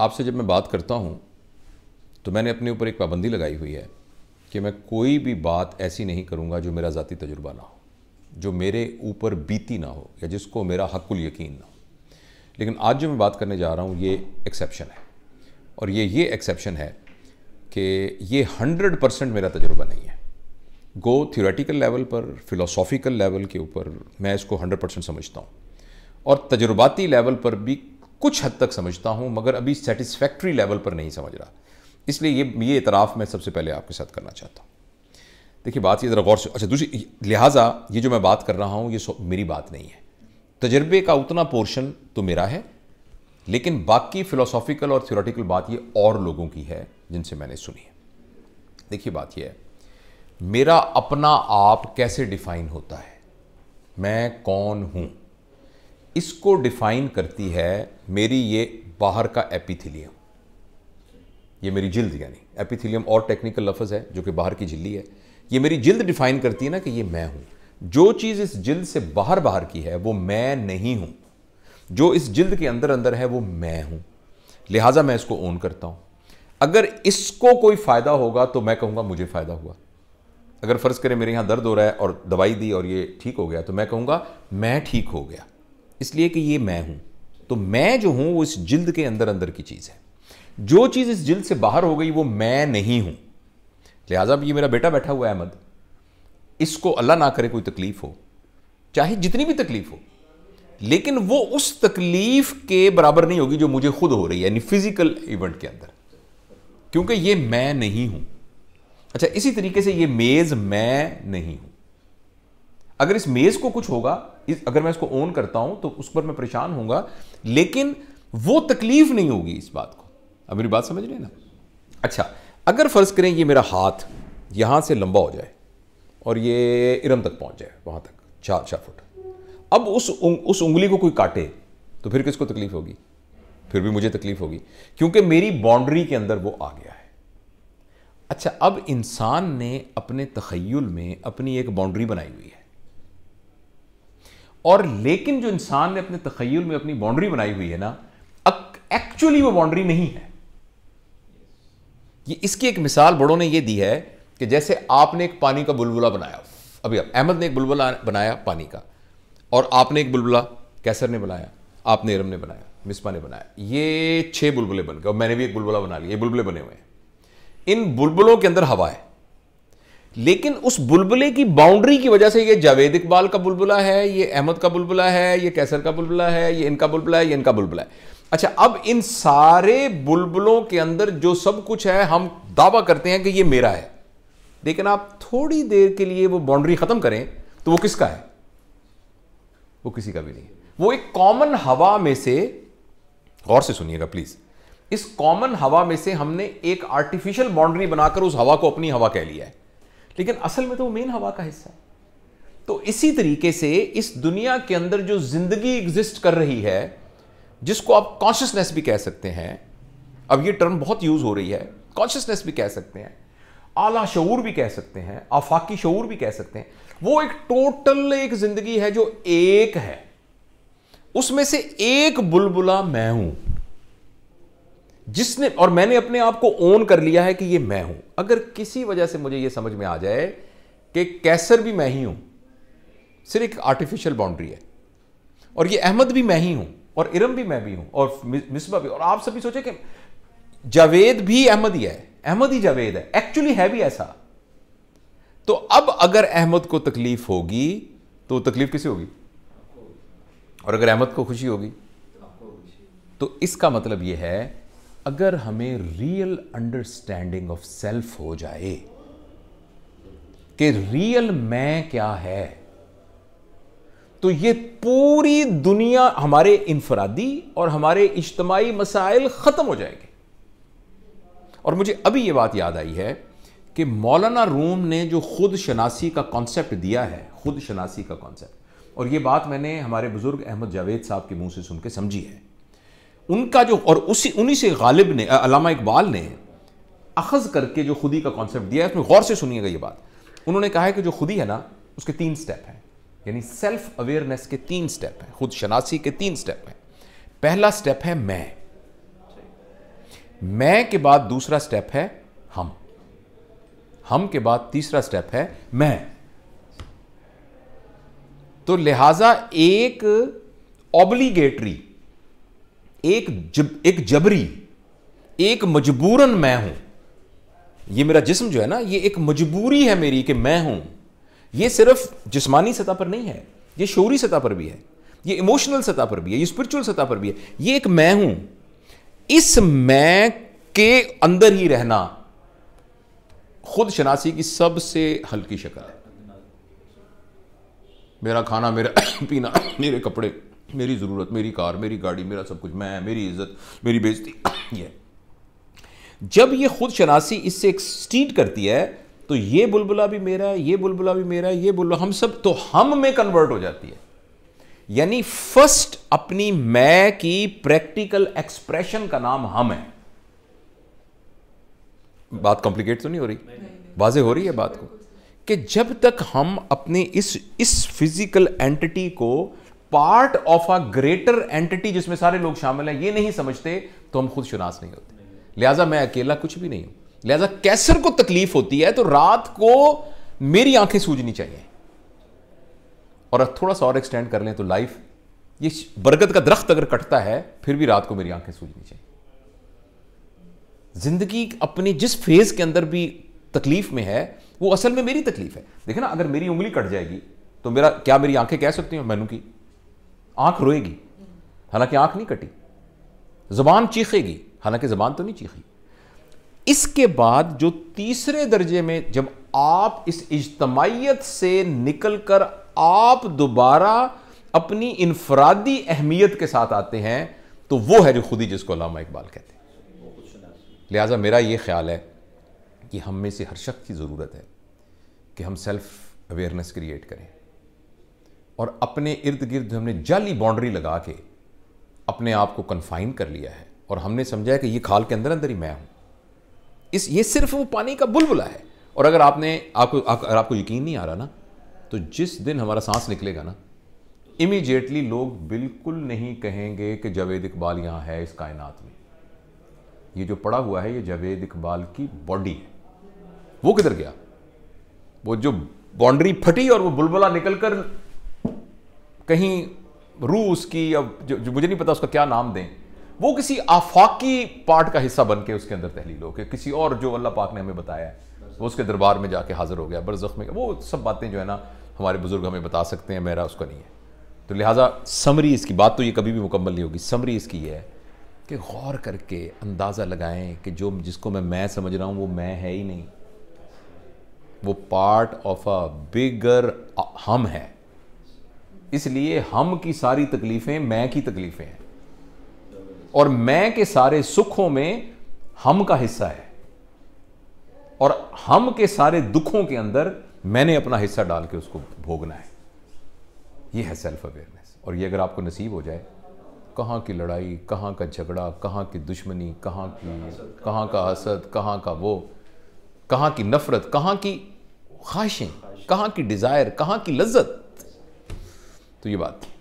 आपसे जब मैं बात करता हूँ तो मैंने अपने ऊपर एक पाबंदी लगाई हुई है कि मैं कोई भी बात ऐसी नहीं करूँगा जो मेरा ज़ाती तजुर्बा ना हो जो मेरे ऊपर बीती ना हो या जिसको मेरा हकुल यकीन ना हो लेकिन आज जो मैं बात करने जा रहा हूँ ये एक्सेप्शन है और ये ये एक्सेप्शन है कि ये हंड्रेड परसेंट मेरा तजुर्बा नहीं है गो थियोरेटिकल लेवल पर फिलोसॉफिकल लेवल के ऊपर मैं इसको हंड्रेड परसेंट समझता हूँ और तजुर्बाती लेवल पर भी कुछ हद तक समझता हूँ मगर अभी सेटिस्फैक्ट्री लेवल पर नहीं समझ रहा इसलिए ये ये इतराफ़ मैं सबसे पहले आपके साथ करना चाहता हूँ देखिए बात ये ज़रा गौर से अच्छा दूसरी लिहाजा ये जो मैं बात कर रहा हूँ ये मेरी बात नहीं है तजर्बे का उतना पोर्शन तो मेरा है लेकिन बाकी फ़िलोसॉफिकल और थियोरटिकल बात ये और लोगों की है जिनसे मैंने सुनी है देखिए बात यह है मेरा अपना आप कैसे डिफाइन होता है मैं कौन हूँ इसको डिफाइन करती है मेरी ये बाहर का एपिथिलियम ये मेरी जिल्द यानी एपिथिलियम और टेक्निकल लफज है जो कि बाहर की झिल्ली है ये मेरी जिल्द डिफाइन करती है ना कि ये मैं हूँ जो चीज़ इस जिल्द से बाहर बाहर की है वो मैं नहीं हूँ जो इस जिल्द के अंदर अंदर है वो मैं हूँ लिहाजा मैं इसको ओन करता हूँ अगर इसको कोई फ़ायदा होगा तो मैं कहूँगा मुझे फ़ायदा हुआ अगर फ़र्ज़ करें मेरे यहाँ दर्द हो रहा है और दवाई दी और ये ठीक हो गया तो मैं कहूँगा मैं ठीक हो गया इसलिए कि ये मैं हूं तो मैं जो हूं वो इस जिल्द के अंदर अंदर की चीज़ है जो चीज़ इस जिल्द से बाहर हो गई वो मैं नहीं हूं लिहाजा ये मेरा बेटा बैठा हुआ है अहमद इसको अल्लाह ना करे कोई तकलीफ हो चाहे जितनी भी तकलीफ हो लेकिन वो उस तकलीफ के बराबर नहीं होगी जो मुझे खुद हो रही है यानी फिजिकल इवेंट के अंदर क्योंकि ये मैं नहीं हूं अच्छा इसी तरीके से ये मेज मैं नहीं हूं अगर इस मेज़ को कुछ होगा इस अगर मैं इसको ओन करता हूं तो उस पर मैं परेशान होऊंगा लेकिन वो तकलीफ नहीं होगी इस बात को अब मेरी बात समझ रहे ना अच्छा अगर फ़र्ज़ करें ये मेरा हाथ यहां से लंबा हो जाए और ये इरम तक पहुंच जाए वहां तक चार चार फुट अब उस उंग, उस उंगली को कोई काटे तो फिर किसको तकलीफ होगी फिर भी मुझे तकलीफ होगी क्योंकि मेरी बाउंड्री के अंदर वो आ गया है अच्छा अब इंसान ने अपने तखयल में अपनी एक बाउंड्री बनाई हुई है और लेकिन जो इंसान ने अपने तखयल में अपनी बाउंड्री बनाई हुई है ना एक्चुअली वो बाउंड्री नहीं है ये इसकी एक मिसाल बड़ों ने ये दी है कि जैसे आपने एक पानी का बुलबुला बनाया अभी अहमद ने एक बुलबुला बनाया पानी का और आपने एक बुलबुला कैसर ने बनाया आपने इरम ने बनाया मिसमा ने बनाया ये छह बुलबुले बन गए और मैंने भी एक बुलबुला बना लिया ये बुलबुले बने हुए हैं इन बुलबुलों के अंदर हवा है लेकिन उस बुलबुले की बाउंड्री की वजह से ये जावेद इकबाल का बुलबुला है ये अहमद का बुलबुला है ये कैसर का बुलबुला है ये इनका बुलबुला है ये इनका बुलबुला है अच्छा अब इन सारे बुलबुलों के अंदर जो सब कुछ है हम दावा करते हैं कि ये मेरा है लेकिन आप थोड़ी देर के लिए वो बाउंड्री खत्म करें तो वो किसका है वो किसी का भी नहीं वो एक कॉमन हवा में से गौर से सुनिएगा प्लीज इस कॉमन हवा में से हमने एक आर्टिफिशियल बाउंड्री बनाकर उस हवा को अपनी हवा कह लिया है लेकिन असल में तो वो मेन हवा का हिस्सा है तो इसी तरीके से इस दुनिया के अंदर जो जिंदगी एग्जिस्ट कर रही है जिसको आप कॉन्शियसनेस भी कह सकते हैं अब ये टर्म बहुत यूज हो रही है कॉन्शियसनेस भी कह सकते हैं आला शूर भी कह सकते हैं आफाकी शूर भी कह सकते हैं वो एक टोटल एक जिंदगी है जो एक है उसमें से एक बुलबुला मैं हूं जिसने और मैंने अपने आप को ओन कर लिया है कि ये मैं हूं अगर किसी वजह से मुझे ये समझ में आ जाए कि कैसर भी मैं ही हूं सिर्फ एक आर्टिफिशियल बाउंड्री है और ये अहमद भी मैं ही हूं और इरम भी मैं भी हूं और मिसबा भी और आप सभी सोचे कि जावेद भी अहमद ही है अहमद ही जावेद है एक्चुअली है भी ऐसा तो अब अगर अहमद को तकलीफ होगी तो तकलीफ किसे होगी और अगर अहमद को खुशी होगी तो इसका मतलब यह है अगर हमें रियल अंडरस्टैंडिंग ऑफ सेल्फ हो जाए कि रियल मैं क्या है तो ये पूरी दुनिया हमारे इंफरादी और हमारे इज्तमाही मसाइल ख़त्म हो जाएंगे और मुझे अभी ये बात याद आई है कि मौलाना रूम ने जो खुद शनासी का कॉन्सेप्ट दिया है खुद शनासी का कॉन्सेप्ट और ये बात मैंने हमारे बुज़ुर्ग अहमद जावेद साहब के मुंह से सुन के समझी है उनका जो और उसी उन्हीं से गालिब ने अलामा इकबाल ने अखज़ करके जो खुदी का कॉन्सेप्ट दिया है उसमें गौर से सुनिएगा ये बात उन्होंने कहा है कि जो खुदी है ना उसके तीन स्टेप हैं यानी सेल्फ अवेयरनेस के तीन स्टेप हैं खुद शनासी के तीन स्टेप हैं पहला स्टेप है मैं मैं के बाद दूसरा स्टेप है हम हम के बाद तीसरा स्टेप है मैं तो लिहाजा एक ऑब्लीगेटरी एक जब एक जबरी एक मजबूरन मैं हूं ये मेरा जिस्म जो है ना ये एक मजबूरी है मेरी कि मैं हूं ये सिर्फ जिस्मानी सतह पर नहीं है ये शोरी सतह पर भी है ये इमोशनल सतह पर भी है ये स्पिरिचुअल सतह पर भी है ये एक मैं हूं इस मैं के अंदर ही रहना खुद शनासी की सबसे हल्की शक्ल है मेरा खाना मेरा पीना मेरे कपड़े मेरी ज़रूरत मेरी कार मेरी गाड़ी मेरा सब कुछ मैं मेरी इज्जत मेरी बेजती ये जब ये खुद शनासी इससे एक्सटीड करती है तो ये बुलबुला भी मेरा है ये बुलबुला भी मेरा है ये बुलबुला हम सब तो हम में कन्वर्ट हो जाती है यानी फर्स्ट अपनी मैं की प्रैक्टिकल एक्सप्रेशन का नाम हम है बात कॉम्प्लिकेट तो नहीं हो रही वाजे हो रही है बात को कि जब तक हम अपने इस इस फिजिकल एंटिटी को part of a greater entity जिसमें सारे लोग शामिल हैं ये नहीं समझते तो हम खुद शनास नहीं होते लिहाजा मैं अकेला कुछ भी नहीं हूं लिहाजा कैसर को तकलीफ होती है तो रात को मेरी आंखें सूझनी चाहिए और थोड़ा सा और एक्सटेंड कर लें तो लाइफ ये बरगद का दरख्त अगर कटता है फिर भी रात को मेरी आंखें सूझनी चाहिए जिंदगी अपने जिस फेज के अंदर भी तकलीफ में है वो असल में मेरी तकलीफ है देखे ना अगर मेरी उंगली कट जाएगी तो मेरा क्या मेरी आंखें कह सकती हैं मैनू की आंख रोएगी हालांकि आंख नहीं कटी जबान चीखेगी हालांकि जबान तो नहीं चीखी इसके बाद जो तीसरे दर्जे में जब आप इस इज्तमाहीत से निकल कर आप दोबारा अपनी इनफरादी अहमियत के साथ आते हैं तो वो है जो खुदी जिसको लामा इकबाल कहते हैं लिहाजा मेरा ये ख्याल है कि हम में से हर शख्स की ज़रूरत है कि हम सेल्फ अवेयरनेस क्रिएट करें और अपने इर्द गिर्द हमने जाली बाउंड्री लगा के अपने आप को कन्फाइन कर लिया है और हमने समझा है कि ये खाल के अंदर अंदर ही मैं हूँ इस ये सिर्फ वो पानी का बुलबुला है और अगर आपने आपको अगर आपको यकीन नहीं आ रहा ना तो जिस दिन हमारा सांस निकलेगा ना इमीजिएटली लोग बिल्कुल नहीं कहेंगे कि जावेद इकबाल यहाँ है इस कायनात में ये जो पड़ा हुआ है ये जावेद इकबाल की बॉडी है वो किधर गया वो जो बाउंड्री फटी और वो बुलबुला निकलकर कहीं रूस की अब जो, जो मुझे नहीं पता उसका क्या नाम दें वो किसी आफाकी पार्ट का हिस्सा बन के उसके अंदर तहलील हो के किसी और जो अल्लाह पाक ने हमें बताया है वो उसके दरबार में जाके हाजिर हो गया बड़े ज़ख्म वो सब बातें जो है ना हमारे बुज़ुर्ग हमें बता सकते हैं मेरा उसका नहीं है तो लिहाजा समरी इसकी बात तो ये कभी भी मुकम्मल नहीं होगी समरी इसकी ये है कि गौर करके अंदाज़ा लगाएं कि जो जिसको मैं मैं समझ रहा हूँ वो मैं है ही नहीं वो पार्ट ऑफ अ बिगर हम है इसलिए हम की सारी तकलीफें मैं की तकलीफें हैं और मैं के सारे सुखों में हम का हिस्सा है और हम के सारे दुखों के अंदर मैंने अपना हिस्सा डाल के उसको भोगना है ये है सेल्फ अवेयरनेस और ये अगर आपको नसीब हो जाए कहाँ की लड़ाई कहाँ का झगड़ा कहाँ की दुश्मनी कहाँ की कहाँ का हसद कहाँ का वो कहाँ की नफरत कहाँ की ख्वाहिशें कहाँ की डिज़ायर कहाँ की लज्जत तो ये बात